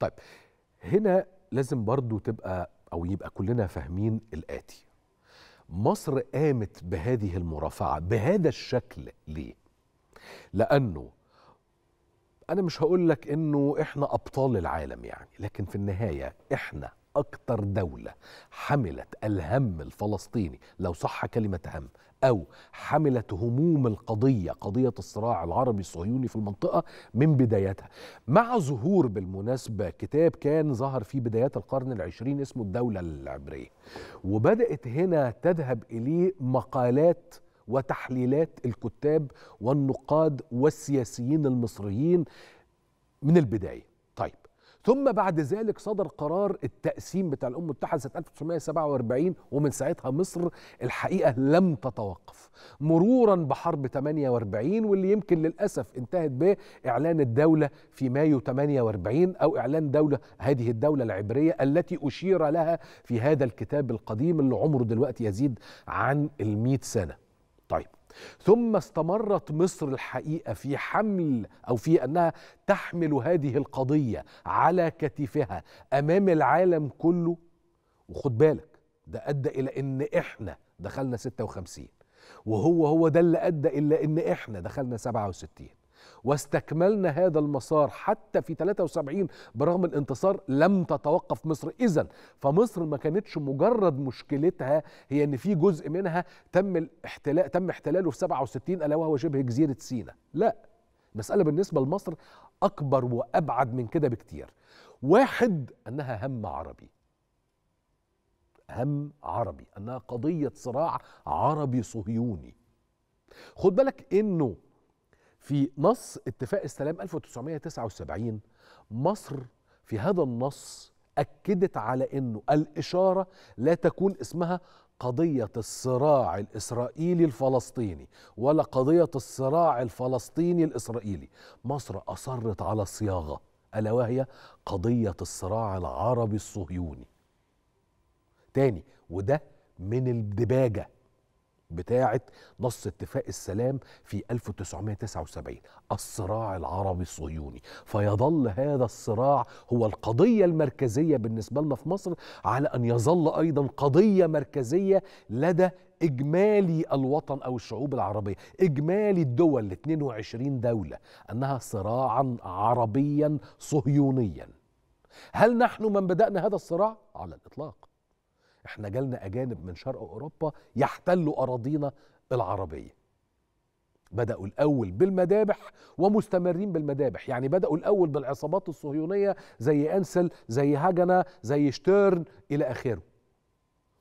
طيب هنا لازم برضو تبقى أو يبقى كلنا فاهمين الآتي مصر قامت بهذه المرافعة بهذا الشكل ليه؟ لأنه أنا مش هقول لك إنه إحنا أبطال العالم يعني لكن في النهاية إحنا أكتر دولة حملت الهم الفلسطيني لو صح كلمة هم أو حملت هموم القضية قضية الصراع العربي الصهيوني في المنطقة من بدايتها مع ظهور بالمناسبة كتاب كان ظهر في بدايات القرن العشرين اسمه الدولة العبرية وبدأت هنا تذهب إليه مقالات وتحليلات الكتاب والنقاد والسياسيين المصريين من البداية طيب ثم بعد ذلك صدر قرار التقسيم بتاع الامم المتحده سنه 1947 ومن ساعتها مصر الحقيقه لم تتوقف مرورا بحرب 48 واللي يمكن للاسف انتهت باعلان الدوله في مايو 48 او اعلان دوله هذه الدوله العبريه التي اشير لها في هذا الكتاب القديم اللي عمره دلوقتي يزيد عن ال 100 سنه ثم استمرت مصر الحقيقه في حمل او في انها تحمل هذه القضيه على كتفها امام العالم كله وخد بالك ده ادى الى ان احنا دخلنا 56 وهو هو ده اللي ادى الى ان احنا دخلنا 67 واستكملنا هذا المسار حتى في 73 برغم الانتصار لم تتوقف مصر اذا فمصر ما كانتش مجرد مشكلتها هي ان في جزء منها تم الاحتلال تم احتلاله في 67 الا وهو شبه جزيره سيناء لا المساله بالنسبه لمصر اكبر وابعد من كده بكتير واحد انها هم عربي هم عربي انها قضيه صراع عربي صهيوني خد بالك انه في نص اتفاق السلام 1979 مصر في هذا النص أكدت على أنه الإشارة لا تكون اسمها قضية الصراع الإسرائيلي الفلسطيني ولا قضية الصراع الفلسطيني الإسرائيلي مصر أصرت على الصياغة ألا وهي قضية الصراع العربي الصهيوني تاني وده من الدباجة بتاعة نص اتفاق السلام في 1979 الصراع العربي الصهيوني فيظل هذا الصراع هو القضية المركزية بالنسبة لنا في مصر على أن يظل أيضا قضية مركزية لدى إجمالي الوطن أو الشعوب العربية إجمالي الدول 22 دولة أنها صراعا عربيا صهيونيا هل نحن من بدأنا هذا الصراع؟ على الإطلاق احنا جالنا اجانب من شرق اوروبا يحتلوا اراضينا العربيه بدأوا الأول بالمذابح ومستمرين بالمذابح يعني بدأوا الأول بالعصابات الصهيونية زي أنسل زي هاجنا زي شتيرن إلى آخره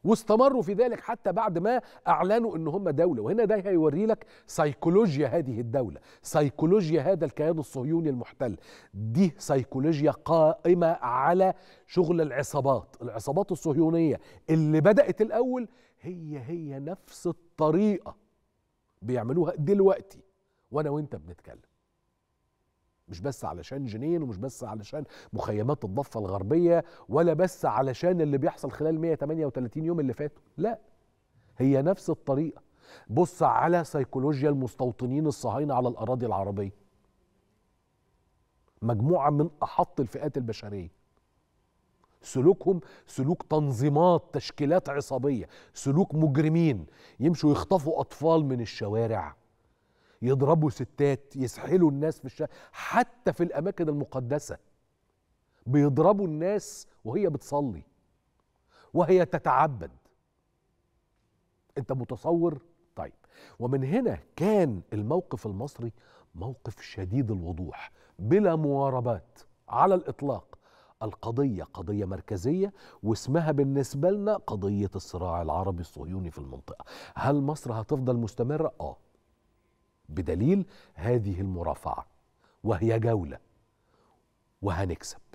واستمروا في ذلك حتى بعد ما اعلنوا ان هم دوله وهنا ده هيوري لك سيكولوجيا هذه الدوله سيكولوجيا هذا الكيان الصهيوني المحتل دي سيكولوجيا قائمه على شغل العصابات العصابات الصهيونيه اللي بدات الاول هي هي نفس الطريقه بيعملوها دلوقتي وانا وانت بنتكلم مش بس علشان جنين ومش بس علشان مخيمات الضفة الغربية ولا بس علشان اللي بيحصل خلال 138 يوم اللي فاتوا لا هي نفس الطريقة بص على سيكولوجيا المستوطنين الصهاينة على الأراضي العربية مجموعة من أحط الفئات البشرية سلوكهم سلوك تنظيمات تشكيلات عصابية سلوك مجرمين يمشوا يخطفوا أطفال من الشوارع يضربوا ستات يسحلوا الناس في الشارع حتى في الاماكن المقدسه بيضربوا الناس وهي بتصلي وهي تتعبد انت متصور طيب ومن هنا كان الموقف المصري موقف شديد الوضوح بلا مواربات على الاطلاق القضية قضية مركزية واسمها بالنسبة لنا قضية الصراع العربي الصهيوني في المنطقة هل مصر هتفضل مستمرة؟ آه بدليل هذه المرافعه وهي جوله وهنكسب